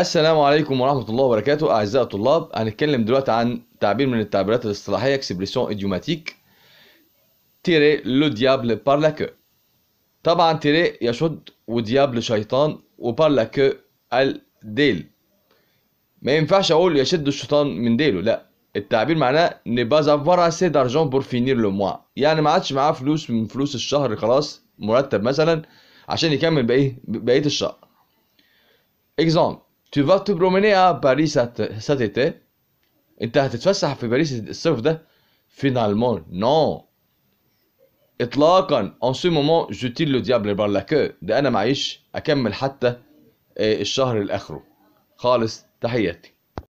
السلام عليكم ورحمة الله وبركاته أعزائي الطلاب هنتكلم دلوقتي عن تعبير من التعبيرات الاصطلاحية اكسبريسيون ايديوماتيك تيري لو ديابل بارلاكو طبعا تيري يشد وديابل شيطان وبارلاكو الديل ما ينفعش أقول يشد الشيطان من ديله لأ التعبير معناه ني باز افوار اسي دارجون بور فينير لو موا يعني ما عادش معاه فلوس من فلوس الشهر خلاص مرتب مثلا عشان يكمل بقيه بقيه الشهر اكزامبل tu vas te promener à Paris cet été انت هتتفسح في باريس الصيف ده finalement non اطلاقا en ce moment je tire le diable par la queue ده انا معيش اكمل حتى الشهر لاخره خالص تحياتي